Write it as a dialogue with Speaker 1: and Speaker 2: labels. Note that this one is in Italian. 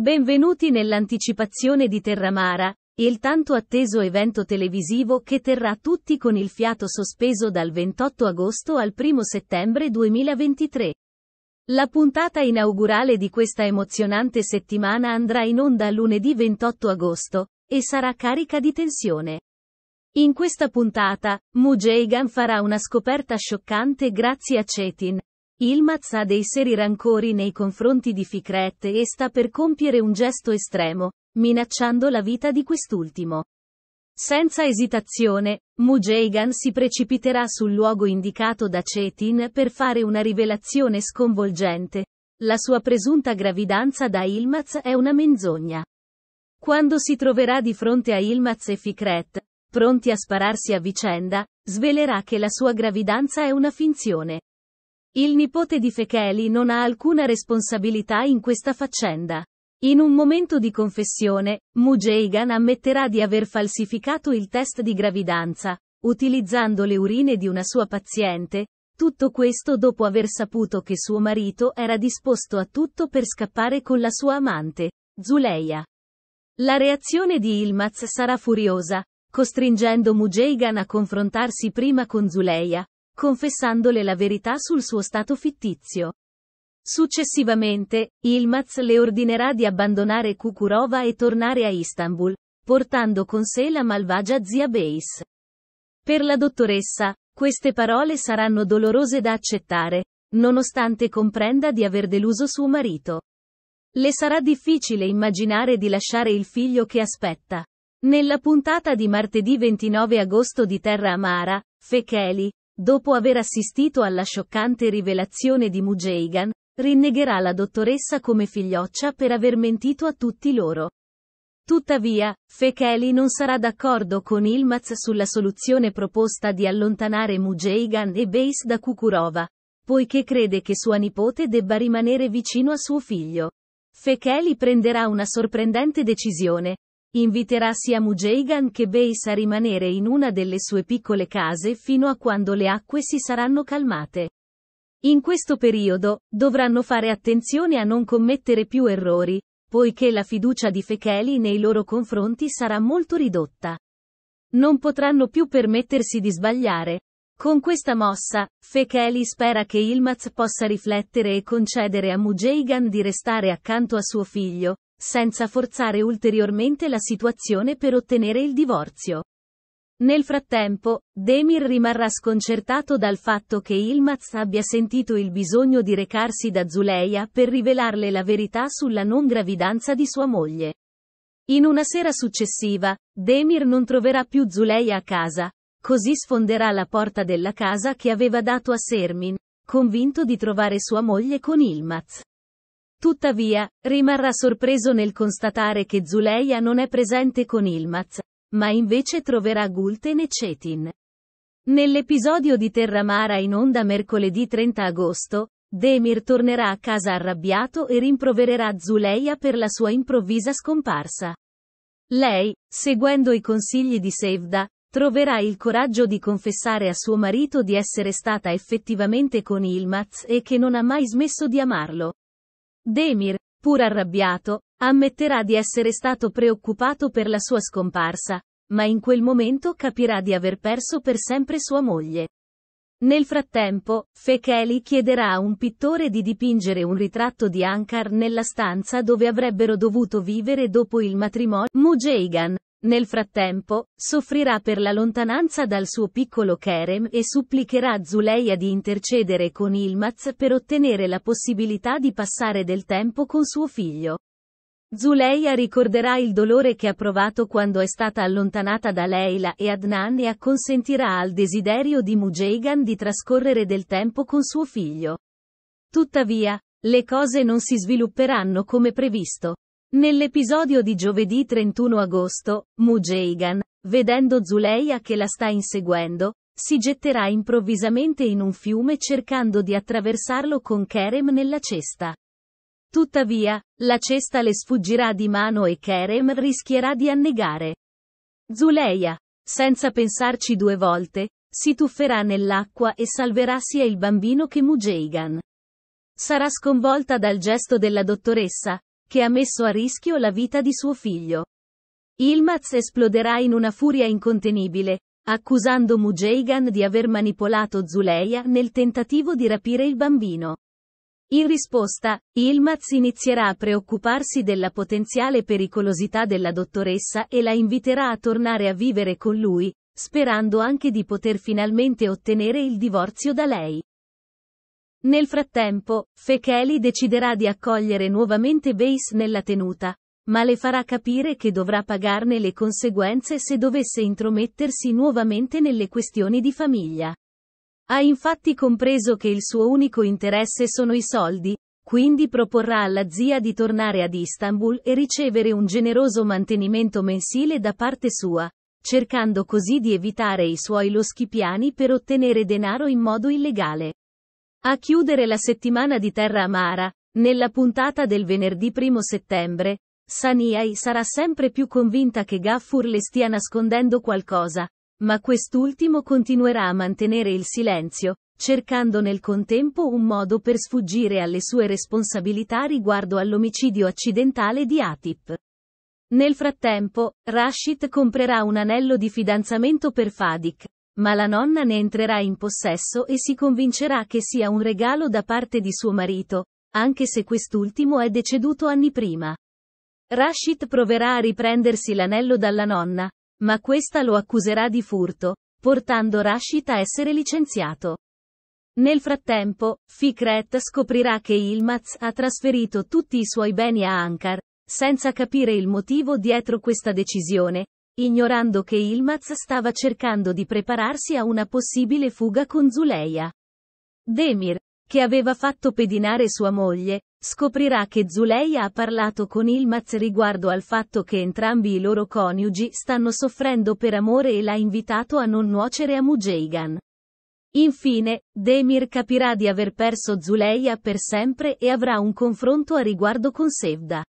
Speaker 1: Benvenuti nell'anticipazione di Terramara, il tanto atteso evento televisivo che terrà tutti con il fiato sospeso dal 28 agosto al 1 settembre 2023. La puntata inaugurale di questa emozionante settimana andrà in onda lunedì 28 agosto, e sarà carica di tensione. In questa puntata, Mujeigan farà una scoperta scioccante grazie a Cetin, Ilmaz ha dei seri rancori nei confronti di Fikret e sta per compiere un gesto estremo, minacciando la vita di quest'ultimo. Senza esitazione, Mujeigan si precipiterà sul luogo indicato da Cetin per fare una rivelazione sconvolgente. La sua presunta gravidanza da Ilmaz è una menzogna. Quando si troverà di fronte a Ilmaz e Fikret, pronti a spararsi a vicenda, svelerà che la sua gravidanza è una finzione. Il nipote di Fecheli non ha alcuna responsabilità in questa faccenda. In un momento di confessione, Mujeigan ammetterà di aver falsificato il test di gravidanza, utilizzando le urine di una sua paziente, tutto questo dopo aver saputo che suo marito era disposto a tutto per scappare con la sua amante, Zuleia. La reazione di Ilmaz sarà furiosa, costringendo Mujeigan a confrontarsi prima con Zuleia, confessandole la verità sul suo stato fittizio. Successivamente, Ilmaz le ordinerà di abbandonare Kukurova e tornare a Istanbul, portando con sé la malvagia zia Beis. Per la dottoressa, queste parole saranno dolorose da accettare, nonostante comprenda di aver deluso suo marito. Le sarà difficile immaginare di lasciare il figlio che aspetta. Nella puntata di martedì 29 agosto di Terra Amara, Fecheli, Dopo aver assistito alla scioccante rivelazione di Mujeigan, rinnegherà la dottoressa come figlioccia per aver mentito a tutti loro. Tuttavia, Fekeli non sarà d'accordo con Ilmaz sulla soluzione proposta di allontanare Mujeigan e Base da Kukurova, poiché crede che sua nipote debba rimanere vicino a suo figlio. Fekeli prenderà una sorprendente decisione, Inviterà sia Mujeigan che Beis a rimanere in una delle sue piccole case fino a quando le acque si saranno calmate. In questo periodo, dovranno fare attenzione a non commettere più errori, poiché la fiducia di Fecheli nei loro confronti sarà molto ridotta. Non potranno più permettersi di sbagliare. Con questa mossa, Fecheli spera che Ilmaz possa riflettere e concedere a Mujeigan di restare accanto a suo figlio, senza forzare ulteriormente la situazione per ottenere il divorzio. Nel frattempo, Demir rimarrà sconcertato dal fatto che Ilmaz abbia sentito il bisogno di recarsi da Zuleia per rivelarle la verità sulla non gravidanza di sua moglie. In una sera successiva, Demir non troverà più Zuleia a casa, così sfonderà la porta della casa che aveva dato a Sermin, convinto di trovare sua moglie con Ilmaz. Tuttavia, rimarrà sorpreso nel constatare che Zuleia non è presente con Ilmaz, ma invece troverà Gulten e Cetin. Nell'episodio di Terramara in onda mercoledì 30 agosto, Demir tornerà a casa arrabbiato e rimprovererà Zuleia per la sua improvvisa scomparsa. Lei, seguendo i consigli di Sevda, troverà il coraggio di confessare a suo marito di essere stata effettivamente con Ilmaz e che non ha mai smesso di amarlo. Demir, pur arrabbiato, ammetterà di essere stato preoccupato per la sua scomparsa, ma in quel momento capirà di aver perso per sempre sua moglie. Nel frattempo, Fekeli chiederà a un pittore di dipingere un ritratto di Ankar nella stanza dove avrebbero dovuto vivere dopo il matrimonio. Mujeigan, nel frattempo, soffrirà per la lontananza dal suo piccolo Kerem e supplicherà Zuleia di intercedere con Ilmaz per ottenere la possibilità di passare del tempo con suo figlio. Zuleia ricorderà il dolore che ha provato quando è stata allontanata da Leila e Adnan e acconsentirà al desiderio di Mujeigan di trascorrere del tempo con suo figlio. Tuttavia, le cose non si svilupperanno come previsto. Nell'episodio di giovedì 31 agosto, Mujeigan, vedendo Zuleia che la sta inseguendo, si getterà improvvisamente in un fiume cercando di attraversarlo con Kerem nella cesta. Tuttavia, la cesta le sfuggirà di mano e Kerem rischierà di annegare. Zuleia, senza pensarci due volte, si tufferà nell'acqua e salverà sia il bambino che Mujeigan. Sarà sconvolta dal gesto della dottoressa, che ha messo a rischio la vita di suo figlio. Ilmaz esploderà in una furia incontenibile, accusando Mujeigan di aver manipolato Zuleya nel tentativo di rapire il bambino. In risposta, Ilmaz inizierà a preoccuparsi della potenziale pericolosità della dottoressa e la inviterà a tornare a vivere con lui, sperando anche di poter finalmente ottenere il divorzio da lei. Nel frattempo, Fecheli deciderà di accogliere nuovamente Base nella tenuta, ma le farà capire che dovrà pagarne le conseguenze se dovesse intromettersi nuovamente nelle questioni di famiglia. Ha infatti compreso che il suo unico interesse sono i soldi, quindi proporrà alla zia di tornare ad Istanbul e ricevere un generoso mantenimento mensile da parte sua, cercando così di evitare i suoi loschi piani per ottenere denaro in modo illegale. A chiudere la settimana di Terra Amara, nella puntata del venerdì 1 settembre, Saniai sarà sempre più convinta che Gaffur le stia nascondendo qualcosa, ma quest'ultimo continuerà a mantenere il silenzio, cercando nel contempo un modo per sfuggire alle sue responsabilità riguardo all'omicidio accidentale di Atip. Nel frattempo, Rashid comprerà un anello di fidanzamento per Fadik, ma la nonna ne entrerà in possesso e si convincerà che sia un regalo da parte di suo marito, anche se quest'ultimo è deceduto anni prima. Rashid proverà a riprendersi l'anello dalla nonna, ma questa lo accuserà di furto, portando Rashid a essere licenziato. Nel frattempo, Fikret scoprirà che Ilmaz ha trasferito tutti i suoi beni a Ankar, senza capire il motivo dietro questa decisione, ignorando che Ilmaz stava cercando di prepararsi a una possibile fuga con Zuleia. Demir, che aveva fatto pedinare sua moglie, scoprirà che Zuleia ha parlato con Ilmaz riguardo al fatto che entrambi i loro coniugi stanno soffrendo per amore e l'ha invitato a non nuocere a Mujeigan. Infine, Demir capirà di aver perso Zuleia per sempre e avrà un confronto a riguardo con Sevda.